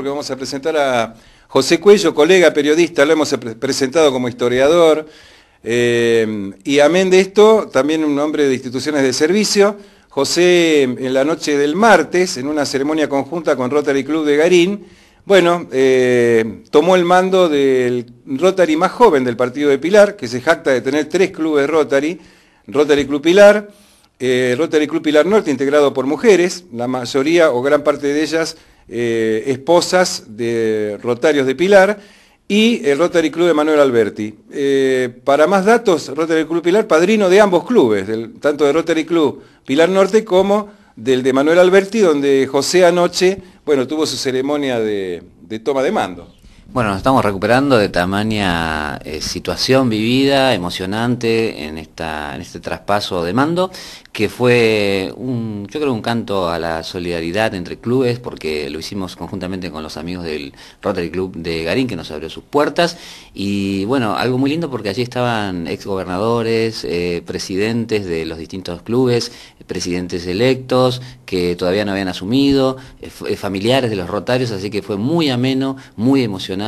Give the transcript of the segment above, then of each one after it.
porque vamos a presentar a José Cuello, colega periodista, lo hemos presentado como historiador, eh, y amén de esto, también un hombre de instituciones de servicio, José en la noche del martes, en una ceremonia conjunta con Rotary Club de Garín, bueno, eh, tomó el mando del Rotary más joven del partido de Pilar, que se jacta de tener tres clubes Rotary, Rotary Club Pilar, eh, Rotary Club Pilar Norte, integrado por mujeres, la mayoría o gran parte de ellas eh, esposas de Rotarios de Pilar y el Rotary Club de Manuel Alberti. Eh, para más datos, Rotary Club Pilar, padrino de ambos clubes, tanto de Rotary Club Pilar Norte como del de Manuel Alberti, donde José anoche, bueno, tuvo su ceremonia de toma de mando. Bueno, nos estamos recuperando de tamaña eh, situación vivida, emocionante en, esta, en este traspaso de mando, que fue un, yo creo un canto a la solidaridad entre clubes, porque lo hicimos conjuntamente con los amigos del Rotary Club de Garín, que nos abrió sus puertas, y bueno, algo muy lindo porque allí estaban exgobernadores, eh, presidentes de los distintos clubes, presidentes electos que todavía no habían asumido, eh, familiares de los Rotarios, así que fue muy ameno, muy emocionante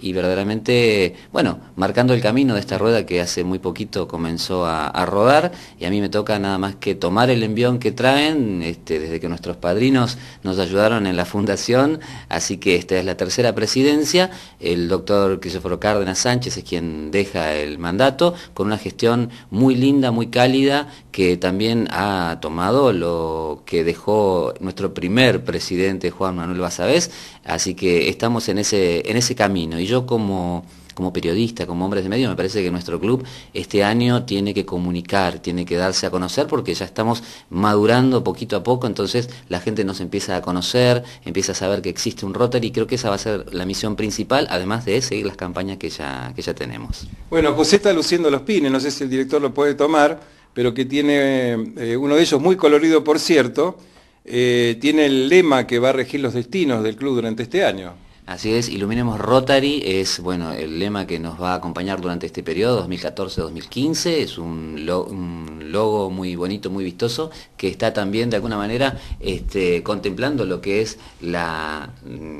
y verdaderamente, bueno, marcando el camino de esta rueda que hace muy poquito comenzó a, rodar y a mí me toca nada más que tomar el envión que traen este, desde que nuestros padrinos nos ayudaron en la fundación, así que esta es la tercera presidencia, el doctor Crisóforo Cárdenas Sánchez es quien deja el mandato con una gestión muy linda, muy cálida, que también ha tomado lo que dejó nuestro primer presidente Juan Manuel Basabés, así que estamos en ese, en ese ese camino. Y yo como, como periodista, como hombre de medio, me parece que nuestro club este año tiene que comunicar, tiene que darse a conocer, porque ya estamos madurando poquito a poco, entonces la gente nos empieza a conocer, empieza a saber que existe un Rotary, y creo que esa va a ser la misión principal, además de seguir las campañas que ya, que ya tenemos. Bueno, José está luciendo los pines, no sé si el director lo puede tomar, pero que tiene eh, uno de ellos muy colorido, por cierto, eh, tiene el lema que va a regir los destinos del club durante este año. Así es, Iluminemos Rotary es bueno el lema que nos va a acompañar durante este periodo 2014-2015, es un, logo muy bonito, muy vistoso, que está también de alguna manera este, contemplando lo que es mm,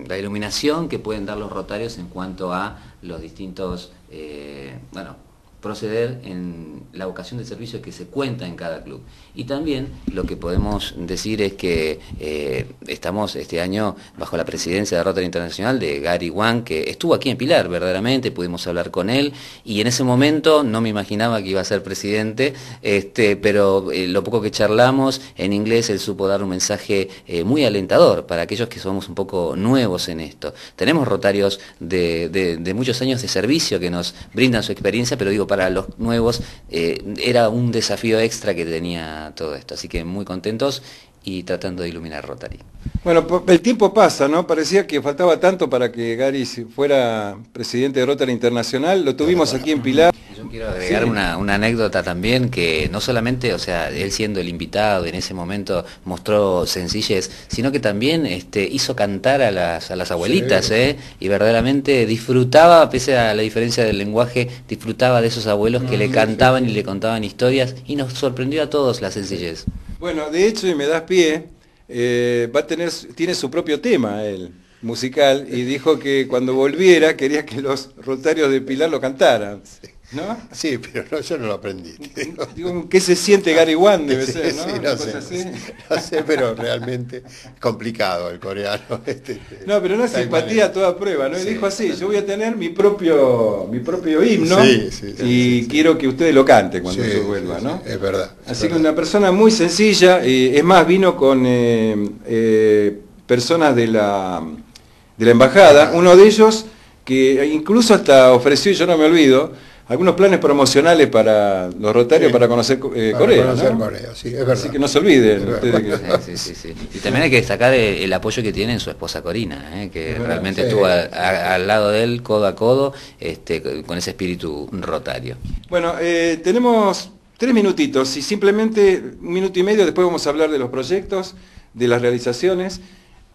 la, iluminación que pueden dar los rotarios en cuanto a los distintos, eh, bueno, proceder en la vocación de servicio que se cuenta en cada club. Y también lo que podemos decir es que eh, estamos este año bajo la presidencia de Rotary Internacional de Gary Wang, que estuvo aquí en Pilar verdaderamente, pudimos hablar con él y en ese momento no me imaginaba que iba a ser presidente, este, pero eh, lo poco que charlamos en inglés, él supo dar un mensaje eh, muy alentador para aquellos que somos un poco nuevos en esto. Tenemos rotarios de muchos años de servicio que nos brindan su experiencia, pero digo, para los nuevos, eh, era un desafío extra que tenía todo esto. Así que muy contentos y tratando de iluminar Rotary. Bueno, el tiempo pasa, ¿no? Parecía que faltaba tanto para que Gary fuera presidente de Rotary Internacional. Lo tuvimos aquí en Pilar quiero agregar una, anécdota también que no solamente, o sea, él siendo el invitado en ese momento mostró sencillez, sino que también este, hizo cantar a las, abuelitas, ¿eh? Y verdaderamente disfrutaba, pese a la diferencia del lenguaje, disfrutaba de esos abuelos que mm, le cantaban y le contaban historias y nos sorprendió a todos la sencillez. Bueno, de hecho, y me das pie, eh, va a tener, tiene su propio tema el musical y dijo que cuando volviera quería que los rotarios de Pilar lo cantaran. ¿No? Sí, pero yo no lo aprendí. Digo, ¿Qué se siente Gary Wan debe ser, no? sé, pero realmente complicado el coreano. Este, este, no, pero no es simpatía a toda prueba, ¿no? dijo así, yo voy a tener mi propio, mi propio himno y quiero que ustedes lo canten cuando yo vuelva, ¿no? es verdad. así que una persona muy sencilla, es más, vino con eh, eh, personas de la, de la embajada, uno de ellos que incluso hasta ofreció, yo no me olvido, algunos planes promocionales para los Rotarios para conocer eh, Corea. Conocer Corea sí, es verdad. Así que no se olviden. Que... Sí, y también hay que destacar el, apoyo que tiene en su esposa Corina, ¿eh? que realmente estuvo al lado de él, codo a codo, este, con ese espíritu rotario. Bueno, eh, tenemos tres minutitos y simplemente un minuto y medio después vamos a hablar de los proyectos, de las realizaciones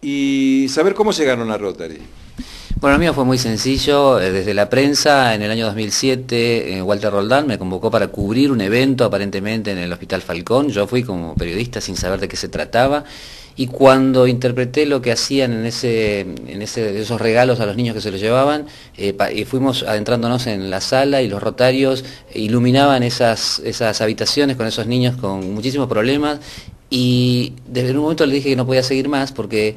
y saber cómo llegaron a Rotary. Bueno, lo mío fue muy sencillo. Eh, desde la prensa, en el año 2007, eh, Walter Roldán me convocó para cubrir un evento aparentemente en el Hospital Falcón. Yo fui como periodista sin saber de qué se trataba. Y cuando interpreté lo que hacían en, ese, en ese, esos regalos a los niños que se los llevaban, eh, y fuimos adentrándonos en la sala y los rotarios iluminaban esas, esas habitaciones con esos niños con muchísimos problemas y desde un momento le dije que no podía seguir más porque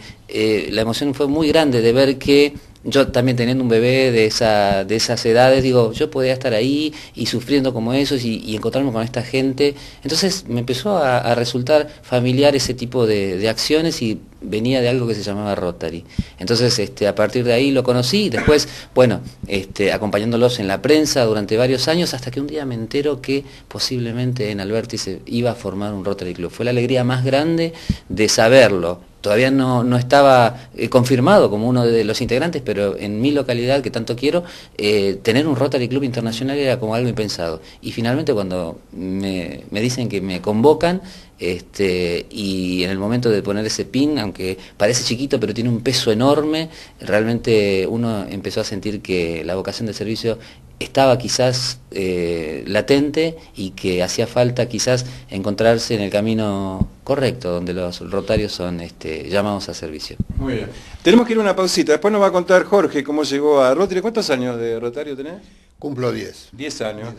la emoción fue muy grande de ver que yo también teniendo un bebé de, esa, de esas edades, digo, yo podía estar ahí y sufriendo como eso y, encontrarme con esta gente. Entonces me empezó a, resultar familiar ese tipo de, acciones y venía de algo que se llamaba Rotary. Entonces este, a partir de ahí lo conocí, después, bueno, este, acompañándolos en la prensa durante varios años hasta que un día me entero que posiblemente en Alberti se iba a formar un Rotary Club. Fue la alegría más grande de saberlo todavía no, estaba eh, confirmado como uno de los integrantes, pero en mi localidad, que tanto quiero, eh, tener un Rotary Club Internacional era como algo impensado. Y finalmente cuando me, dicen que me convocan, este, y en el momento de poner ese pin, aunque parece chiquito, pero tiene un peso enorme, realmente uno empezó a sentir que la vocación de servicio estaba quizás eh, latente y que hacía falta quizás encontrarse en el camino correcto, donde los rotarios son este, llamados a servicio. Muy bien. Tenemos que ir a una pausita. Después nos va a contar Jorge cómo llegó a Rotary. ¿Cuántos años de Rotario tenés? Cumplo 10. 10 años.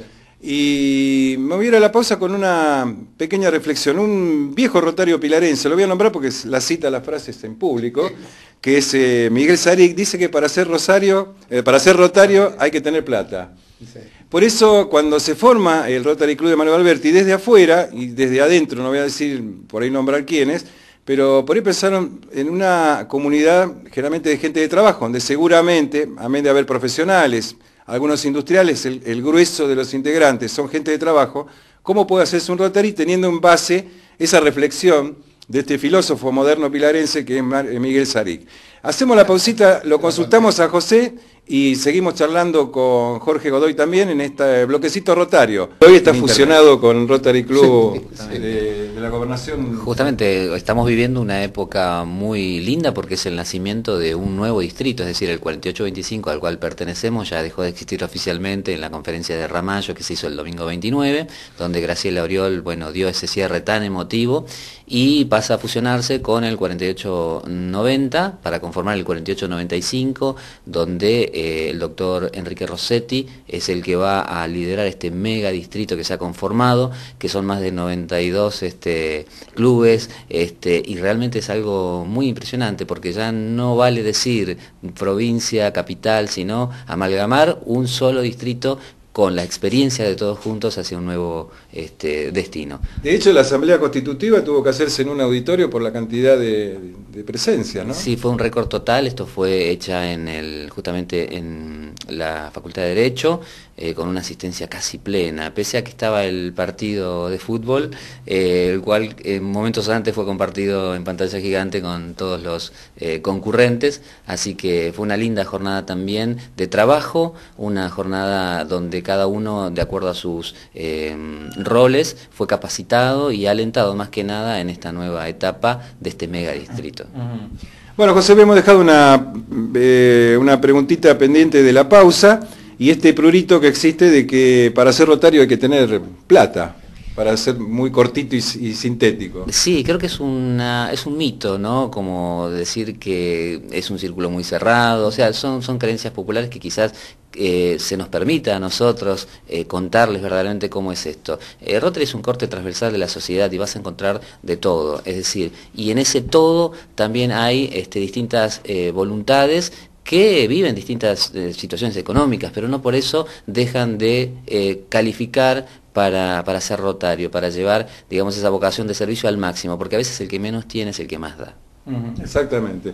Y me voy a ir a la pausa con una pequeña reflexión. Un viejo rotario pilarense, lo voy a nombrar porque la cita la frase está en público, que es eh, Miguel Saric, dice que para ser, rosario, eh, para ser rotario hay que tener plata. Por eso cuando se forma el Rotary Club de Manuel Alberti, desde afuera y desde adentro, no voy a decir por ahí nombrar quiénes, pero por ahí pensaron en una comunidad generalmente de gente de trabajo, donde seguramente, amén de haber profesionales, algunos industriales, el, grueso de los integrantes son gente de trabajo, ¿cómo puede hacerse un Rotary teniendo en base esa reflexión de este filósofo moderno pilarense que es eh, Miguel Saric. Hacemos la pausita, lo consultamos a José y seguimos charlando con Jorge Godoy también en este bloquecito rotario. Hoy está fusionado con Rotary Club eh, de, la gobernación. Justamente estamos viviendo una época muy linda porque es el nacimiento de un nuevo distrito, es decir, el 4825 al cual pertenecemos ya dejó de existir oficialmente en la conferencia de Ramallo que se hizo el domingo 29, donde Graciela Oriol bueno, dio ese cierre tan emotivo y pasa a fusionarse con el 4890 para conformar el 4895, donde eh, el doctor Enrique Rossetti es el que va a liderar este mega distrito que se ha conformado, que son más de 92 este, clubes, este, y realmente es algo muy impresionante porque ya no vale decir provincia, capital, sino amalgamar un solo distrito con la experiencia de todos juntos hacia un nuevo este, destino. De hecho, la Asamblea Constitutiva tuvo que hacerse en un auditorio por la cantidad de, presencia, ¿no? Sí, fue un récord total, esto fue hecha en el, justamente en la Facultad de Derecho, eh, con una asistencia casi plena, pese a que estaba el partido de fútbol, eh, el cual en eh, momentos antes fue compartido en pantalla gigante con todos los concurrentes, así que fue una linda jornada también de trabajo, una jornada donde cada uno, de acuerdo a sus eh, roles, fue capacitado y alentado más que nada en esta nueva etapa de este mega distrito. Bueno, José, hemos dejado una, eh, una preguntita pendiente de la pausa y este prurito que existe de que para ser rotario hay que tener plata para ser muy cortito y, sintético. Sí, creo que es, una, es un mito, ¿no? Como decir que es un círculo muy cerrado, o sea, son, son creencias populares que quizás eh, se nos permita a nosotros eh, contarles verdaderamente cómo es esto. Eh, Rotary es un corte transversal de la sociedad y vas a encontrar de todo, es decir, y en ese todo también hay este, distintas eh, voluntades que viven distintas situaciones económicas, pero no por eso dejan de calificar para, para ser rotario, para llevar, digamos, esa vocación de servicio al máximo, porque a veces el que menos tiene es el que más da. Exactamente.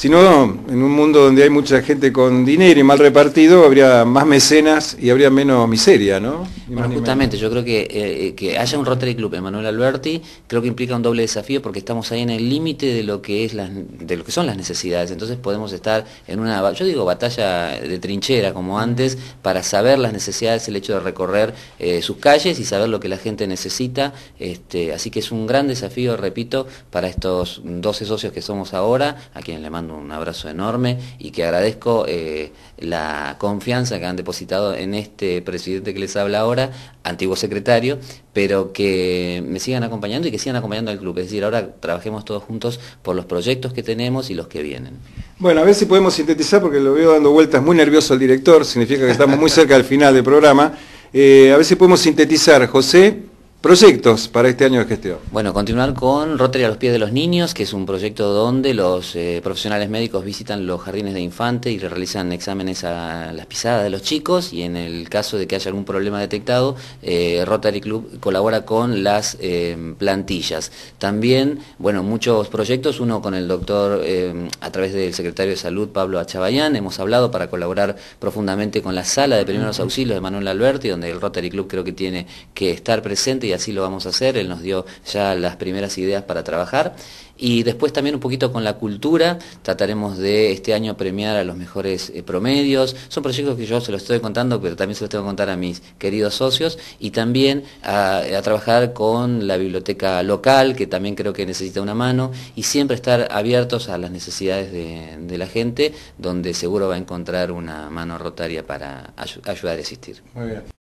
Si no, en un mundo donde hay mucha gente con dinero y mal repartido, habría más mecenas y habría menos miseria, ¿no? bueno, justamente, yo creo que, eh, que haya un Rotary Club Manuel Alberti, creo que implica un doble desafío porque estamos ahí en el límite de lo que es de lo que son las necesidades. Entonces podemos estar en una, yo digo, batalla de trinchera como antes, para saber las necesidades, el hecho de recorrer eh, sus calles y saber lo que la gente necesita. Este, así que es un gran desafío, repito, para estos 12 socios que somos ahora, a quienes le mando un abrazo enorme y que agradezco eh, la confianza que han depositado en este presidente que les habla ahora, antiguo secretario, pero que me sigan acompañando y que sigan acompañando al club. Es decir, ahora trabajemos todos juntos por los proyectos que tenemos y los que vienen. Bueno, a ver si podemos sintetizar porque lo veo dando vueltas muy nervioso al director, significa que estamos muy cerca del final del programa. Eh, a ver si podemos sintetizar, José. Proyectos para este año de gestión. Bueno, continuar con Rotary a los pies de los niños, que es un proyecto donde los eh, profesionales médicos visitan los jardines de infante y realizan exámenes a las pisadas de los chicos y en el caso de que haya algún problema detectado, eh, Rotary Club colabora con las eh, plantillas. También, bueno, muchos proyectos, uno con el doctor, a través del secretario de Salud, Pablo Achabayán, hemos hablado para colaborar profundamente con la sala de primeros auxilios de Manuel Alberti, donde el Rotary Club creo que tiene que estar presente y así lo vamos a hacer. Él nos dio ya las primeras ideas para trabajar. Y después también un poquito con la cultura, trataremos de este año premiar a los mejores eh, promedios. Son proyectos que yo se los estoy contando, pero también se los tengo que contar a mis queridos socios. Y también a, trabajar con la biblioteca local, que también creo que necesita una mano. Y siempre estar abiertos a las necesidades de, la gente, donde seguro va a encontrar una mano rotaria para ayudar a existir. Muy bien.